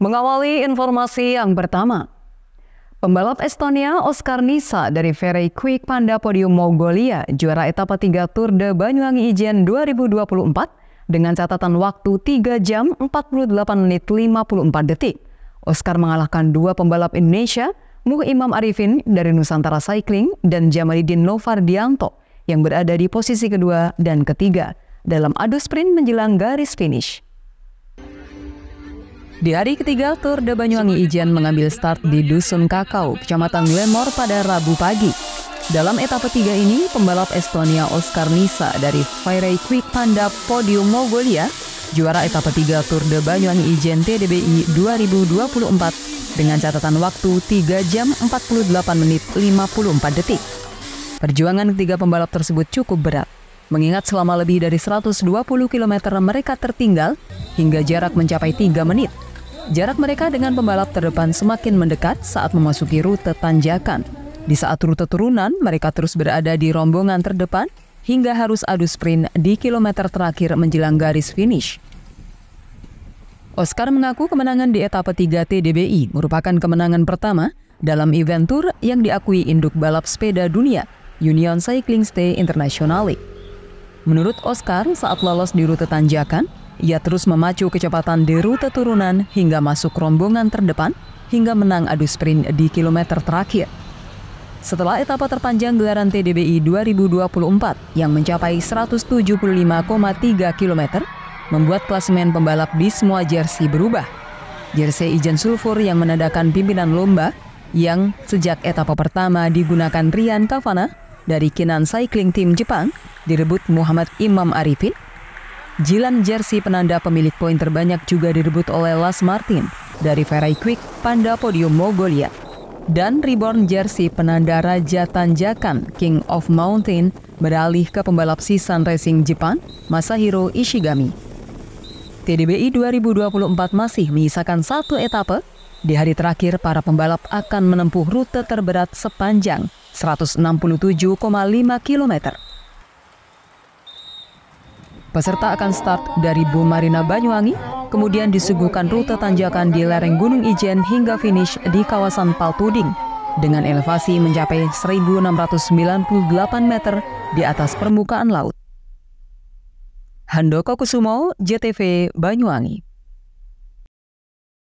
Mengawali informasi yang pertama, pembalap Estonia Oscar Nisa dari Ferry Quick Panda Podium Mongolia juara etapa 3 Tour de Banyuwangi Ijen 2024 dengan catatan waktu 3 jam 48 menit 54 detik. Oscar mengalahkan dua pembalap Indonesia, Muh Imam Arifin dari Nusantara Cycling dan Jamalidin Novardianto yang berada di posisi kedua dan ketiga dalam adu sprint menjelang garis finish. Di hari ketiga, Tour de Banyuwangi Ijen mengambil start di Dusun Kakao, Kecamatan Lemor pada Rabu pagi. Dalam etapa tiga ini, pembalap Estonia Oscar Nisa dari Firey Quick Panda Podium Mongolia juara etapa tiga Tour de Banyuwangi Ijen TDBI 2024 dengan catatan waktu 3 jam 48 menit 54 detik. Perjuangan ketiga pembalap tersebut cukup berat, mengingat selama lebih dari 120 km mereka tertinggal hingga jarak mencapai 3 menit Jarak mereka dengan pembalap terdepan semakin mendekat saat memasuki rute tanjakan. Di saat rute turunan, mereka terus berada di rombongan terdepan hingga harus adu sprint di kilometer terakhir menjelang garis finish. Oscar mengaku kemenangan di etapa 3 TDBI merupakan kemenangan pertama dalam event tour yang diakui induk balap sepeda dunia, Union Cycling Stay Internationale. Menurut Oscar, saat lolos di rute tanjakan, ia terus memacu kecepatan di rute turunan hingga masuk rombongan terdepan hingga menang adu sprint di kilometer terakhir. Setelah etapa terpanjang gelaran TDBI 2024 yang mencapai 175,3 km, membuat klasemen pembalap di semua jersey berubah. Jersey Ijen Sulfur yang menandakan pimpinan lomba yang sejak etapa pertama digunakan Rian Kavana dari Kinan Cycling Team Jepang direbut Muhammad Imam Arifin Jilan jersey penanda pemilik poin terbanyak juga direbut oleh Las Martin dari Ferrari Quick Panda Podium Mongolia. Dan Reborn jersey penanda Raja Tanjakan King of Mountain beralih ke pembalap Sisan Racing Jepang, Masahiro Ishigami. TDBI 2024 masih menyisakan satu etape. Di hari terakhir, para pembalap akan menempuh rute terberat sepanjang 167,5 kilometer. Peserta akan start dari Bu Marina Banyuwangi, kemudian disuguhkan rute tanjakan di lereng Gunung Ijen hingga finish di kawasan Paltuding dengan elevasi mencapai 1698 meter di atas permukaan laut. Handoko Kusumo, JTV Banyuwangi.